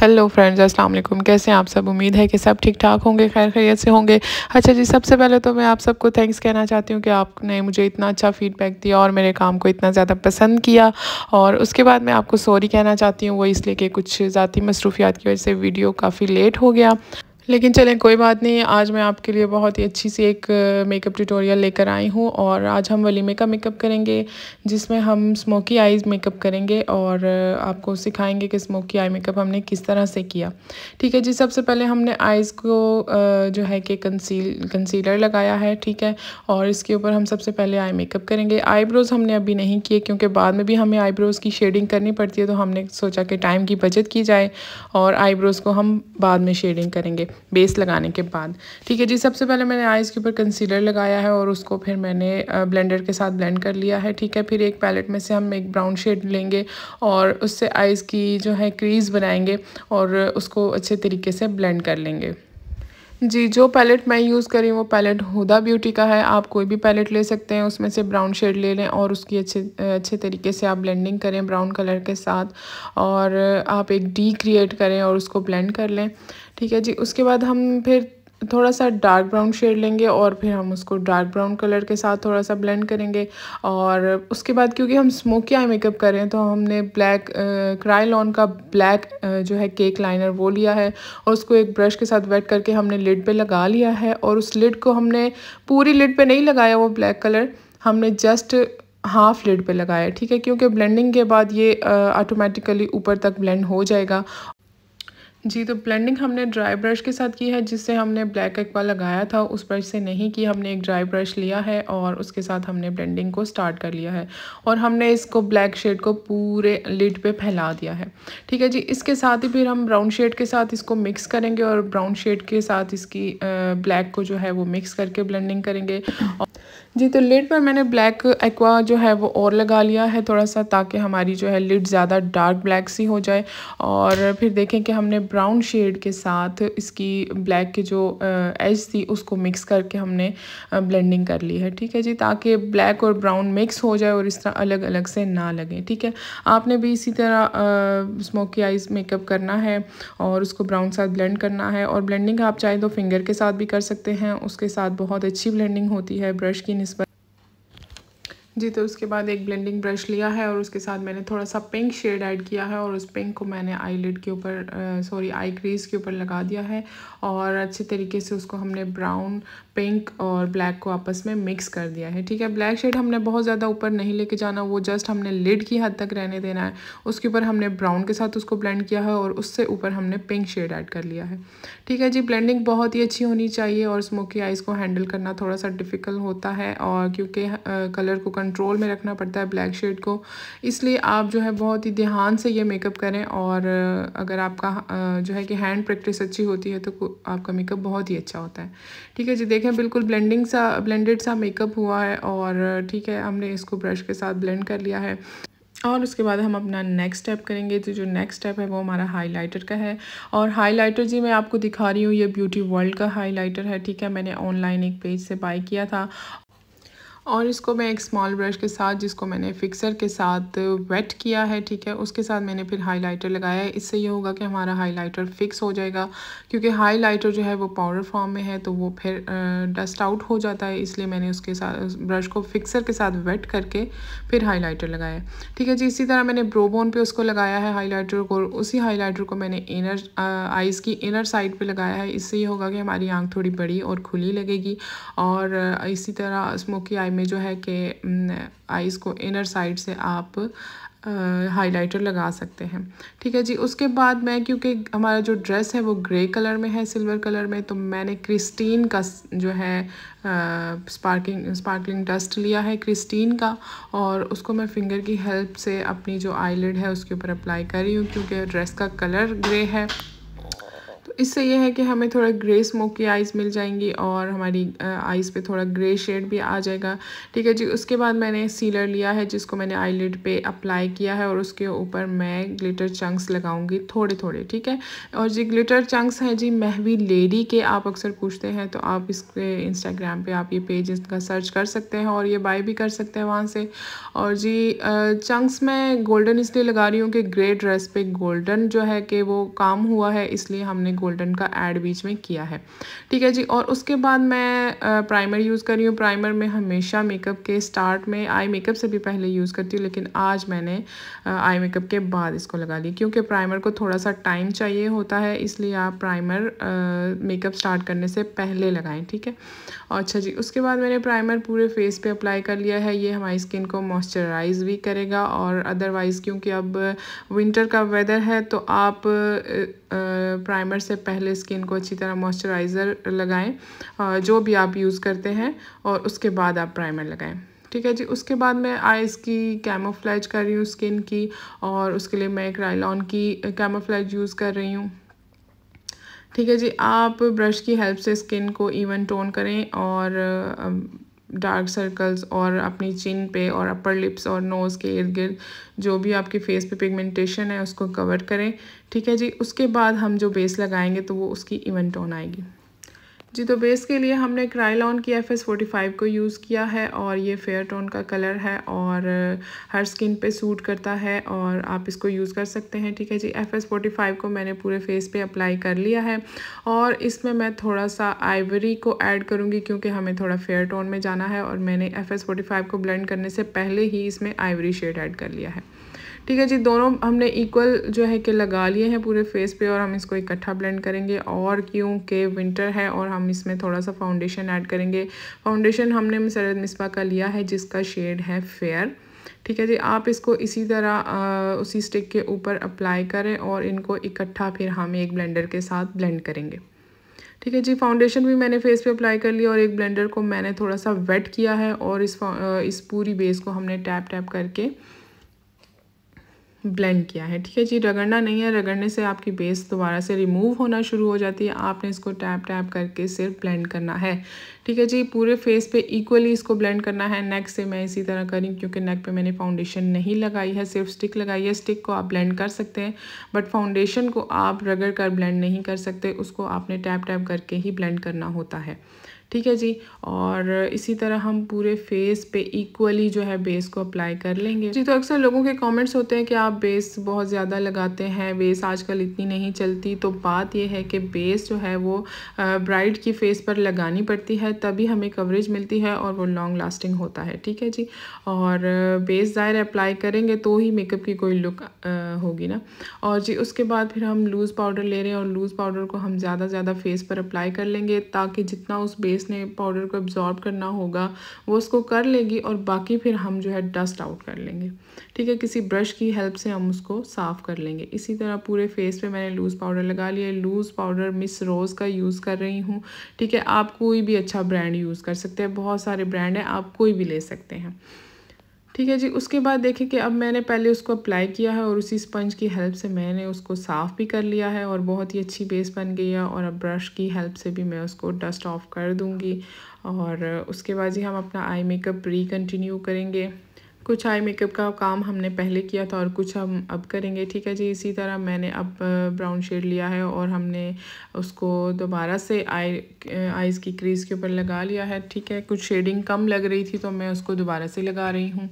hello friends अस्सलाम वालेकुम कैसे हैं आप सब उम्मीद है कि सब ठीक ठाक होंगे खैर खैरियत से होंगे अच्छा जी सबसे पहले तो मैं आप सबको थैंक्स कहना चाहती हूँ कि आपने मुझे इतना अच्छा फीडबैक दिया और मेरे काम को इतना ज़्यादा पसंद किया और उसके बाद मैं आपको सॉरी कहना चाहती हूँ वो इसलिए कि कुछ ज़ाती मसरूफियात की वजह से वीडियो काफ़ी लेट हो गया लेकिन चलें कोई बात नहीं आज मैं आपके लिए बहुत ही अच्छी सी एक मेकअप ट्यूटोरियल लेकर आई हूँ और आज हम वलीमे का मेकअप करेंगे जिसमें हम स्मोकी आईज़ मेकअप करेंगे और आपको सिखाएंगे कि स्मोकी आई मेकअप हमने किस तरह से किया ठीक है जी सबसे पहले हमने आईज़ को जो है कि कंसील कंसीलर लगाया है ठीक है और इसके ऊपर हम सबसे पहले आई मेकअप करेंगे आईब्रोज़ हमने अभी नहीं किए क्योंकि बाद में भी हमें आईब्रोज़ की शेडिंग करनी पड़ती है तो हमने सोचा कि टाइम की बचत की जाए और आईब्रोज़ को हम बाद में शेडिंग करेंगे बेस लगाने के बाद ठीक है जी सबसे पहले मैंने आइज़ के ऊपर कंसीलर लगाया है और उसको फिर मैंने ब्लेंडर के साथ ब्लेंड कर लिया है ठीक है फिर एक पैलेट में से हम एक ब्राउन शेड लेंगे और उससे आइज़ की जो है क्रीज़ बनाएंगे और उसको अच्छे तरीके से ब्लेंड कर लेंगे जी जो पैलेट मैं यूज़ करी वो पैलेट हुदा ब्यूटी का है आप कोई भी पैलेट ले सकते हैं उसमें से ब्राउन शेड ले लें और उसकी अच्छे अच्छे तरीके से आप ब्लेंडिंग करें ब्राउन कलर के साथ और आप एक डी क्रिएट करें और उसको ब्लेंड कर लें ठीक है जी उसके बाद हम फिर थोड़ा सा डार्क ब्राउन शेड लेंगे और फिर हम उसको डार्क ब्राउन कलर के साथ थोड़ा सा ब्लेंड करेंगे और उसके बाद क्योंकि हम स्मोकी आई मेकअप कर रहे हैं तो हमने ब्लैक क्राइलॉन का ब्लैक जो है केक लाइनर वो लिया है और उसको एक ब्रश के साथ वेट करके हमने लिड पे लगा लिया है और उस लिड को हमने पूरी लिड पर नहीं लगाया वो ब्लैक कलर हमने जस्ट हाफ लिड पे लगाया ठीक है क्योंकि ब्लेंडिंग के बाद ये ऑटोमेटिकली ऊपर तक ब्लेंड हो जाएगा जी तो ब्लेंडिंग हमने ड्राई ब्रश के साथ की है जिससे हमने ब्लैक एक्वा लगाया था उस ब्रश से नहीं कि हमने एक ड्राई ब्रश लिया है और उसके साथ हमने ब्लेंडिंग को स्टार्ट कर लिया है और हमने इसको ब्लैक शेड को पूरे लिड पे फैला दिया है ठीक है जी इसके साथ ही फिर हम ब्राउन शेड के साथ इसको मिक्स करेंगे और ब्राउन शेड के साथ इसकी ब्लैक को जो है वो मिक्स करके ब्लेंडिंग करेंगे जी तो लिड पर मैंने ब्लैक एक्वा जो है वो और लगा लिया है थोड़ा सा ताकि हमारी जो है लिड ज़्यादा डार्क ब्लैक सी हो जाए और फिर देखें कि हमने ब्राउन शेड के साथ इसकी ब्लैक की जो एज थी उसको मिक्स करके हमने ब्लेंडिंग कर ली है ठीक है जी ताकि ब्लैक और ब्राउन मिक्स हो जाए और इस तरह अलग अलग से ना लगे ठीक है आपने भी इसी तरह स्मोकी आइज़ मेकअप करना है और उसको ब्राउन साथ ब्लेंड करना है और ब्लेंडिंग आप चाहें तो फिंगर के साथ भी कर सकते हैं उसके साथ बहुत अच्छी ब्लेंडिंग होती है ब्रश की नस्बत जी तो उसके बाद एक ब्लेंडिंग ब्रश लिया है और उसके साथ मैंने थोड़ा सा पिंक शेड ऐड किया है और उस पिंक को मैंने आई के ऊपर सॉरी आई क्रीज के ऊपर लगा दिया है और अच्छे तरीके से उसको हमने ब्राउन पिंक और ब्लैक को आपस में मिक्स कर दिया है ठीक है ब्लैक शेड हमने बहुत ज़्यादा ऊपर नहीं लेके जाना वो जस्ट हमने लिड की हद तक रहने देना है उसके ऊपर हमने ब्राउन के साथ उसको ब्लेंड किया है और उससे ऊपर हमने पिंक शेड ऐड कर लिया है ठीक है जी ब्लेंडिंग बहुत ही अच्छी होनी चाहिए और स्मोकी आइज़ को हैंडल करना थोड़ा सा डिफ़िकल्ट होता है और क्योंकि कलर को कंट्रोल में रखना पड़ता है ब्लैक शेड को इसलिए आप जो है बहुत ही ध्यान से ये मेकअप करें और अगर आपका जो है कि हैंड प्रैक्टिस अच्छी होती है तो आपका मेकअप बहुत ही अच्छा होता है ठीक है जी देख देखें बिल्कुल ब्लेंडिंग सा ब्लेंडेड सा मेकअप हुआ है और ठीक है हमने इसको ब्रश के साथ ब्लेंड कर लिया है और उसके बाद हम अपना नेक्स्ट स्टेप करेंगे तो जो नेक्स्ट स्टेप है वो हमारा हाइलाइटर का है और हाइलाइटर जी मैं आपको दिखा रही हूँ ये ब्यूटी वर्ल्ड का हाइलाइटर है ठीक है मैंने ऑनलाइन एक पेज से बाय किया था और इसको मैं एक स्मॉल ब्रश के साथ जिसको मैंने फिक्सर के साथ वेट किया है ठीक है उसके साथ मैंने फिर हाइलाइटर लगाया है इससे ये होगा कि हमारा हाइलाइटर फिक्स हो जाएगा क्योंकि हाइलाइटर जो है वो पाउडर फॉर्म में है तो वो फिर डस्ट आउट हो जाता है इसलिए मैंने उसके साथ ब्रश को फिक्सर के साथ वेट करके फिर हाईलाइटर लगाया ठीक है जी इसी तरह मैंने ब्रोबोन पर उसको लगाया है हाईलाइटर को उसी हाईलाइटर को मैंने इनर आइज़ की इनर साइड पर लगाया है इससे ये होगा कि हमारी आँख थोड़ी बड़ी और खुली लगेगी और इसी तरह स्मोकी आई में जो है कि आइज़ को इनर साइड से आप हाइलाइटर लगा सकते हैं ठीक है जी उसके बाद मैं क्योंकि हमारा जो ड्रेस है वो ग्रे कलर में है सिल्वर कलर में तो मैंने क्रिस्टीन का जो है स्पार्किंग स्पार्कलिंग डस्ट लिया है क्रिस्टीन का और उसको मैं फिंगर की हेल्प से अपनी जो आईलिड है उसके ऊपर अप्लाई कर रही हूँ क्योंकि ड्रेस का कलर ग्रे है इससे यह है कि हमें थोड़ा ग्रे स्मोकी आइज़ मिल जाएंगी और हमारी आइज़ पे थोड़ा ग्रे शेड भी आ जाएगा ठीक है जी उसके बाद मैंने सीलर लिया है जिसको मैंने आईलिड पे अप्लाई किया है और उसके ऊपर मैं ग्लिटर चंक्स लगाऊंगी थोड़े थोड़े ठीक है और जी ग्लिटर चंक्स हैं जी महवी लेडी के आप अक्सर पूछते हैं तो आप इसके इंस्टाग्राम पर आप ये पेज इसका सर्च कर सकते हैं और ये बाय भी कर सकते हैं वहाँ से और जी चंक्स मैं गोल्डन इसलिए लगा रही हूँ कि ग्रे ड्रेस पर गोल्डन जो है कि वो काम हुआ है इसलिए हमने गोल्डन का ऐड बीच में किया है ठीक है जी और उसके बाद मैं प्राइमर यूज़ कर रही हूँ प्राइमर में हमेशा मेकअप के स्टार्ट में आई मेकअप से भी पहले यूज़ करती हूँ लेकिन आज मैंने आई मेकअप के बाद इसको लगा ली क्योंकि प्राइमर को थोड़ा सा टाइम चाहिए होता है इसलिए आप प्राइमर मेकअप स्टार्ट करने से पहले लगाएं ठीक है अच्छा जी उसके बाद मैंने प्राइमर पूरे फेस पे अप्लाई कर लिया है ये हमारी स्किन को मॉइस्चराइज भी करेगा और अदरवाइज़ क्योंकि अब विंटर का वेदर है तो आप प्राइमर से पहले स्किन को अच्छी तरह मॉइस्चराइज़र लगाएं जो भी आप यूज़ करते हैं और उसके बाद आप प्राइमर लगाएं ठीक है जी उसके बाद मैं आइज़ की कैमोफ्लैज कर रही हूँ स्किन की और उसके लिए मैं एक राइलॉन की कैमोफ्लैज यूज़ कर रही हूँ ठीक है जी आप ब्रश की हेल्प से स्किन को इवन टोन करें और डार्क सर्कल्स और अपनी चिन पे और अपर लिप्स और नोज़ के इर्द गिर्द जो भी आपके फेस पे पिगमेंटेशन है उसको कवर करें ठीक है जी उसके बाद हम जो बेस लगाएंगे तो वो उसकी इवन टोन आएगी जी तो बेस के लिए हमने क्राइलॉन की एफ एस फोर्टी फाइव को यूज़ किया है और ये फेयर टोन का कलर है और हर स्किन पे सूट करता है और आप इसको यूज़ कर सकते हैं ठीक है जी एफ एस फोर्टी फाइव को मैंने पूरे फेस पे अप्लाई कर लिया है और इसमें मैं थोड़ा सा आइवरी को ऐड करूँगी क्योंकि हमें थोड़ा फेयर टोन में जाना है और मैंने एफ एस फोर्टी फाइव को ब्लेंड करने से पहले ही इसमें आइवरी शेड ऐड कर लिया है ठीक है जी दोनों हमने इक्वल जो है कि लगा लिए हैं पूरे फेस पे और हम इसको इकट्ठा ब्लेंड करेंगे और क्योंकि विंटर है और हम इसमें थोड़ा सा फाउंडेशन ऐड करेंगे फाउंडेशन हमने सरद मिसबा का लिया है जिसका शेड है फेयर ठीक है जी आप इसको इसी तरह आ, उसी स्टिक के ऊपर अप्लाई करें और इनको इकट्ठा फिर हम एक ब्लेंडर के साथ ब्लेंड करेंगे ठीक है जी फाउंडेशन भी मैंने फेस पे अप्लाई कर लिया और एक ब्लेंडर को मैंने थोड़ा सा वेट किया है और इस इस पूरी बेस को हमने टैप टैप करके ब्लेंड किया है ठीक है जी रगड़ना नहीं है रगड़ने से आपकी बेस दोबारा से रिमूव होना शुरू हो जाती है आपने इसको टैप टैप करके सिर्फ ब्लेंड करना है ठीक है जी पूरे फेस पे इक्वली इसको ब्लेंड करना है नेक से मैं इसी तरह करी क्योंकि नेक पे मैंने फाउंडेशन नहीं लगाई है सिर्फ स्टिक लगाई है स्टिक को आप ब्लेंड कर सकते हैं बट फाउंडेशन को आप रगड़ कर ब्लेंड नहीं कर सकते उसको आपने टैप टैप करके ही ब्लेंड करना होता है ठीक है जी और इसी तरह हम पूरे फेस पे इक्वली जो है बेस को अप्लाई कर लेंगे जी तो अक्सर लोगों के कमेंट्स होते हैं कि आप बेस बहुत ज़्यादा लगाते हैं बेस आजकल इतनी नहीं चलती तो बात यह है कि बेस जो है वो ब्राइड की फेस पर लगानी पड़ती है तभी हमें कवरेज मिलती है और वो लॉन्ग लास्टिंग होता है ठीक है जी और बेस ज़ाहिर अप्लाई करेंगे तो ही मेकअप की कोई लुक होगी ना और जी उसके बाद फिर हम लूज़ पाउडर ले रहे हैं और लूज़ पाउडर को हम ज़्यादा ज़्यादा फेस पर अप्लाई कर लेंगे ताकि जितना उस बेस जिसने पाउडर को एब्जॉर्ब करना होगा वो उसको कर लेगी और बाकी फिर हम जो है डस्ट आउट कर लेंगे ठीक है किसी ब्रश की हेल्प से हम उसको साफ़ कर लेंगे इसी तरह पूरे फेस पे मैंने लूज़ पाउडर लगा लिया लूज़ पाउडर मिस रोज़ का यूज़ कर रही हूँ ठीक है आप कोई भी अच्छा ब्रांड यूज़ कर सकते हैं बहुत सारे ब्रांड हैं आप कोई भी ले सकते हैं ठीक है जी उसके बाद देखें कि अब मैंने पहले उसको अप्लाई किया है और उसी स्पंज की हेल्प से मैंने उसको साफ़ भी कर लिया है और बहुत ही अच्छी बेस बन गई है और अब ब्रश की हेल्प से भी मैं उसको डस्ट ऑफ कर दूँगी और उसके बाद जी हम अपना आई मेकअप री कंटिन्यू करेंगे कुछ आई मेकअप का काम हमने पहले किया था और कुछ हम अब करेंगे ठीक है जी इसी तरह मैंने अब ब्राउन शेड लिया है और हमने उसको दोबारा से आई आइज़ की क्रीज़ के ऊपर लगा लिया है ठीक है कुछ शेडिंग कम लग रही थी तो मैं उसको दोबारा से लगा रही हूँ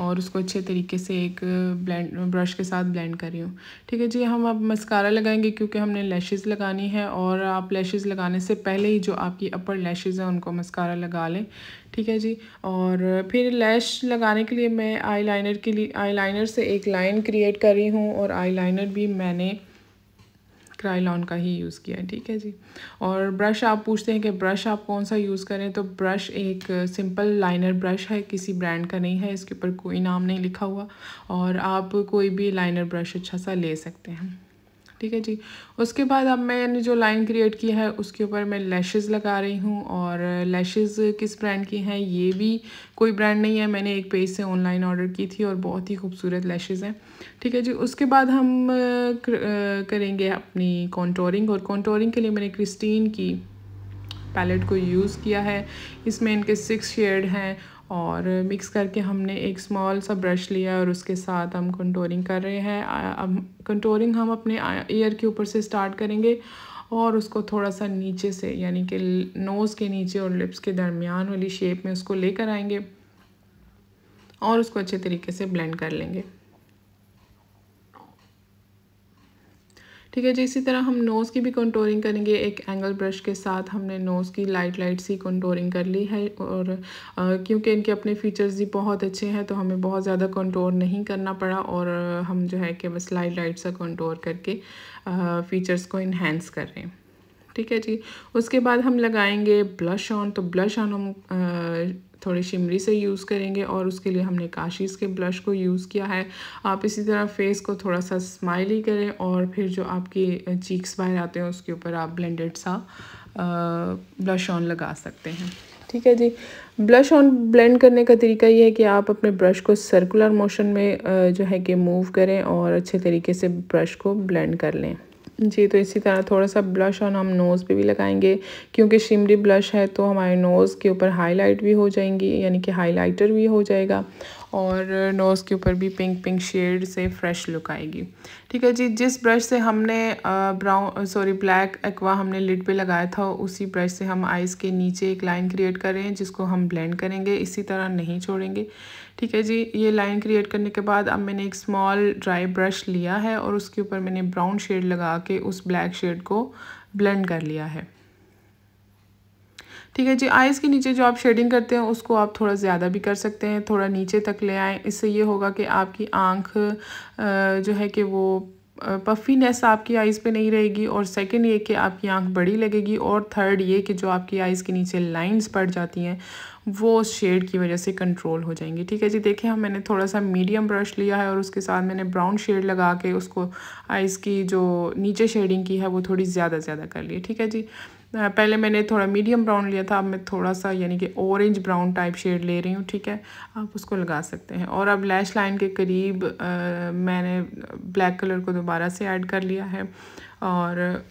और उसको अच्छे तरीके से एक ब्लेंड ब्रश के साथ ब्लेंड कर रही हूँ ठीक है जी हम अब मस्कारा लगाएंगे क्योंकि हमने लैशेज़ लगानी है और आप लैशेज़ लगाने से पहले ही जो आपकी अपर लैशेज़ हैं उनको मस्कारा लगा लें ठीक है जी और फिर लैश लगाने के लिए मैं आईलाइनर के लिए आईलाइनर से एक लाइन क्रिएट कर रही हूँ और आईलाइनर भी मैंने क्राइलॉन का ही यूज़ किया है ठीक है जी और ब्रश आप पूछते हैं कि ब्रश आप कौन सा यूज़ करें तो ब्रश एक सिंपल लाइनर ब्रश है किसी ब्रांड का नहीं है इसके ऊपर कोई नाम नहीं लिखा हुआ और आप कोई भी लाइनर ब्रश अच्छा सा ले सकते हैं ठीक है जी उसके बाद अब मैंने जो लाइन क्रिएट की है उसके ऊपर मैं लैशेस लगा रही हूँ और लैशेस किस ब्रांड की हैं ये भी कोई ब्रांड नहीं है मैंने एक पेज से ऑनलाइन ऑर्डर की थी और बहुत ही खूबसूरत लैशेज़ हैं ठीक है जी उसके बाद हम करेंगे अपनी कॉन्टोरिंग और कॉन्टोरिंग के लिए मैंने क्रिस्टीन की पैलेट को यूज़ किया है इसमें इनके सिक्स शेड हैं और मिक्स करके हमने एक स्मॉल सा ब्रश लिया और उसके साथ हम कंटोरिंग कर रहे हैं अब कंटोरिंग हम अपने ईयर के ऊपर से स्टार्ट करेंगे और उसको थोड़ा सा नीचे से यानी कि नोज़ के नीचे और लिप्स के दरमियान वाली शेप में उसको लेकर आएंगे और उसको अच्छे तरीके से ब्लेंड कर लेंगे ठीक है जी इसी तरह हम नोज़ की भी कंटोरिंग करेंगे एक एंगल ब्रश के साथ हमने नोज़ की लाइट लाइट सी कंटोरिंग कर ली है और क्योंकि इनके अपने फीचर्स भी बहुत अच्छे हैं तो हमें बहुत ज़्यादा कंटोर नहीं करना पड़ा और हम जो है कि बस लाइट लाइट सा कंटोर करके फ़ीचर्स को इन्हेंस कर रहे हैं ठीक है जी उसके बाद हम लगाएंगे ब्लश ऑन तो ब्लश ऑन हम थोड़ी शिमरी से यूज़ करेंगे और उसके लिए हमने काशीज़ के ब्लश को यूज़ किया है आप इसी तरह फेस को थोड़ा सा स्माइली करें और फिर जो आपके चीक्स बाहर आते हैं उसके ऊपर आप ब्लेंडेड सा ब्लश ऑन लगा सकते हैं ठीक है जी ब्लश ऑन ब्लेंड करने का तरीका ये है कि आप अपने ब्रश को सर्कुलर मोशन में जो है कि मूव करें और अच्छे तरीके से ब्रश को ब्लेंड कर लें जी तो इसी तरह थोड़ा सा ब्लश और हम नोज़ पे भी लगाएंगे क्योंकि शिमरी ब्लश है तो हमारे नोज़ के ऊपर हाईलाइट भी हो जाएंगी यानी कि हाईलाइटर भी हो जाएगा और नोज़ के ऊपर भी पिंक पिंक शेड से फ्रेश लुक आएगी ठीक है जी जिस ब्रश से हमने ब्राउन सॉरी ब्लैक एक्वा हमने लिड पे लगाया था उसी ब्रश से हम आइज़ के नीचे एक लाइन क्रिएट कर रहे हैं जिसको हम ब्लेंड करेंगे इसी तरह नहीं छोड़ेंगे ठीक है जी ये लाइन क्रिएट करने के बाद अब मैंने एक स्मॉल ड्राई ब्रश लिया है और उसके ऊपर मैंने ब्राउन शेड लगा के उस ब्लैक शेड को ब्लेंड कर लिया है ठीक है जी आइज़ के नीचे जो आप शेडिंग करते हैं उसको आप थोड़ा ज़्यादा भी कर सकते हैं थोड़ा नीचे तक ले आएँ इससे ये होगा कि आपकी आँख जो है कि वो पफीनेस आपकी आइज़ पे नहीं रहेगी और सेकंड ये कि आपकी आंख बड़ी लगेगी और थर्ड ये कि जो आपकी आइज़ के नीचे लाइंस पड़ जाती हैं वो शेड की वजह से कंट्रोल हो जाएंगी ठीक है जी देखें हम मैंने थोड़ा सा मीडियम ब्रश लिया है और उसके साथ मैंने ब्राउन शेड लगा के उसको आइज़ की जो नीचे शेडिंग की है वो थोड़ी ज़्यादा ज़्यादा कर ली ठीक है जी पहले मैंने थोड़ा मीडियम ब्राउन लिया था अब मैं थोड़ा सा यानी कि ऑरेंज ब्राउन टाइप शेड ले रही हूँ ठीक है आप उसको लगा सकते हैं और अब लैश लाइन के करीब आ, मैंने ब्लैक कलर को दोबारा से ऐड कर लिया है और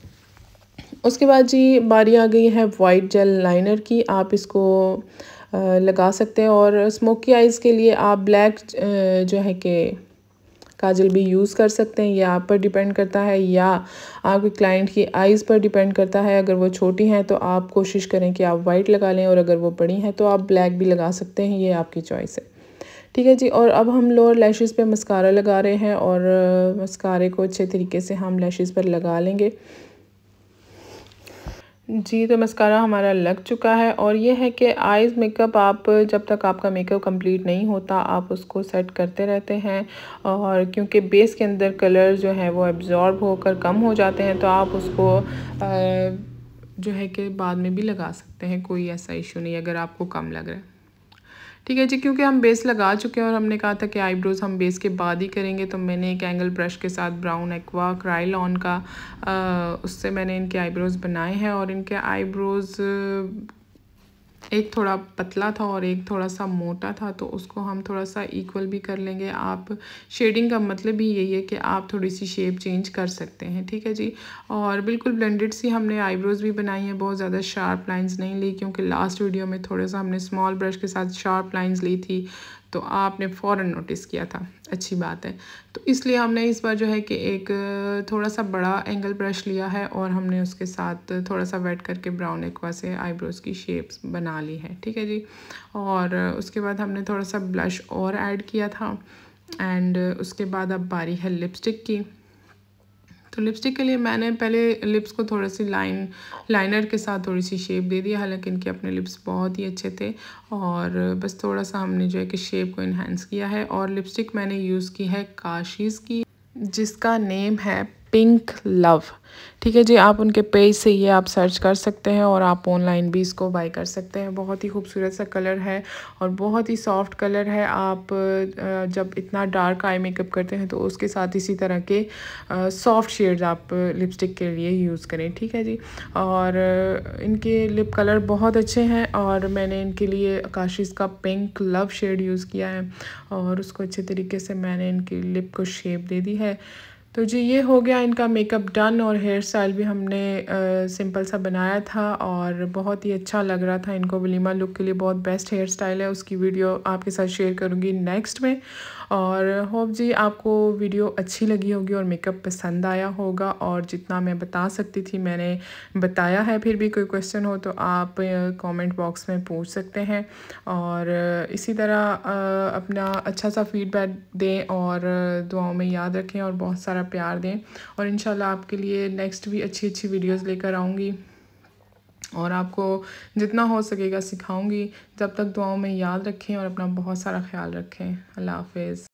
उसके बाद जी बारी आ गई है वाइट जेल लाइनर की आप इसको लगा सकते हैं और स्मोकी आइज़ के लिए आप ब्लैक जो है कि काजल भी यूज़ कर सकते हैं या आप पर डिपेंड करता है या आपके क्लाइंट की आइज़ पर डिपेंड करता है अगर वो छोटी हैं तो आप कोशिश करें कि आप वाइट लगा लें और अगर वो बड़ी हैं तो आप ब्लैक भी लगा सकते हैं ये आपकी चॉइस है ठीक है जी और अब हम लोअर लैशेस पे मस्कारा लगा रहे हैं और मस्कारे को अच्छे तरीके से हम लैशेस पर लगा लेंगे जी तो मस्कारा हमारा लग चुका है और ये है कि आइज़ मेकअप आप जब तक आपका मेकअप कंप्लीट नहीं होता आप उसको सेट करते रहते हैं और क्योंकि बेस के अंदर कलर जो है वो एब्ज़ॉर्ब होकर कम हो जाते हैं तो आप उसको आ, जो है कि बाद में भी लगा सकते हैं कोई ऐसा इशू नहीं अगर आपको कम लग रहा है ठीक है जी क्योंकि हम बेस लगा चुके हैं और हमने कहा था कि आईब्रोज़ हम बेस के बाद ही करेंगे तो मैंने एक एंगल ब्रश के साथ ब्राउन एक्वा क्राइल का आ, उससे मैंने इनके आईब्रोज़ बनाए हैं और इनके आईब्रोज़ एक थोड़ा पतला था और एक थोड़ा सा मोटा था तो उसको हम थोड़ा सा इक्वल भी कर लेंगे आप शेडिंग का मतलब भी यही है कि आप थोड़ी सी शेप चेंज कर सकते हैं ठीक है जी और बिल्कुल ब्लेंडेड सी हमने आईब्रोज़ भी बनाई हैं बहुत ज़्यादा शार्प लाइन्स नहीं ली क्योंकि लास्ट वीडियो में थोड़ा सा हमने स्मॉल ब्रश के साथ शार्प लाइन्स ली थी तो आपने फ़ौर नोटिस किया था अच्छी बात है तो इसलिए हमने इस बार जो है कि एक थोड़ा सा बड़ा एंगल ब्रश लिया है और हमने उसके साथ थोड़ा सा वेट करके ब्राउन एक्वा से आईब्रोज़ की शेप्स बना ली है ठीक है जी और उसके बाद हमने थोड़ा सा ब्लश और ऐड किया था एंड उसके बाद अब बारी है लिपस्टिक की तो लिपस्टिक के लिए मैंने पहले लिप्स को थोड़ा सी लाइन लाइनर के साथ थोड़ी सी शेप दे दी हालांकि इनके अपने लिप्स बहुत ही अच्छे थे और बस थोड़ा सा हमने जो है कि शेप को इन्हेंस किया है और लिपस्टिक मैंने यूज़ की है काशीज़ की जिसका नेम है पिंक लव ठीक है जी आप उनके पेज से ये आप सर्च कर सकते हैं और आप ऑनलाइन भी इसको बाई कर सकते हैं बहुत ही खूबसूरत सा कलर है और बहुत ही सॉफ्ट कलर है आप जब इतना डार्क आई मेकअप करते हैं तो उसके साथ इसी तरह के सॉफ्ट शेड्स आप लिपस्टिक के लिए यूज़ करें ठीक है जी और इनके लिप कलर बहुत अच्छे हैं और मैंने इनके लिए काशिश का पिंक लव शेड यूज़ किया है और उसको अच्छे तरीके से मैंने इनकी लिप को शेप दे दी है तो जी ये हो गया इनका मेकअप डन और हेयर स्टाइल भी हमने सिंपल सा बनाया था और बहुत ही अच्छा लग रहा था इनको वलीमा लुक के लिए बहुत बेस्ट हेयर स्टाइल है उसकी वीडियो आपके साथ शेयर करूँगी नेक्स्ट में और होप जी आपको वीडियो अच्छी लगी होगी और मेकअप पसंद आया होगा और जितना मैं बता सकती थी मैंने बताया है फिर भी कोई क्वेश्चन हो तो आप कमेंट बॉक्स में पूछ सकते हैं और इसी तरह अपना अच्छा सा फीडबैक दें और दुआओं में याद रखें और बहुत सारा प्यार दें और इन आपके लिए नेक्स्ट भी अच्छी अच्छी वीडियोज़ लेकर आऊँगी और आपको जितना हो सकेगा सिखाऊंगी जब तक दुआओं में याद रखें और अपना बहुत सारा ख्याल रखें अल्लाह हाफिज़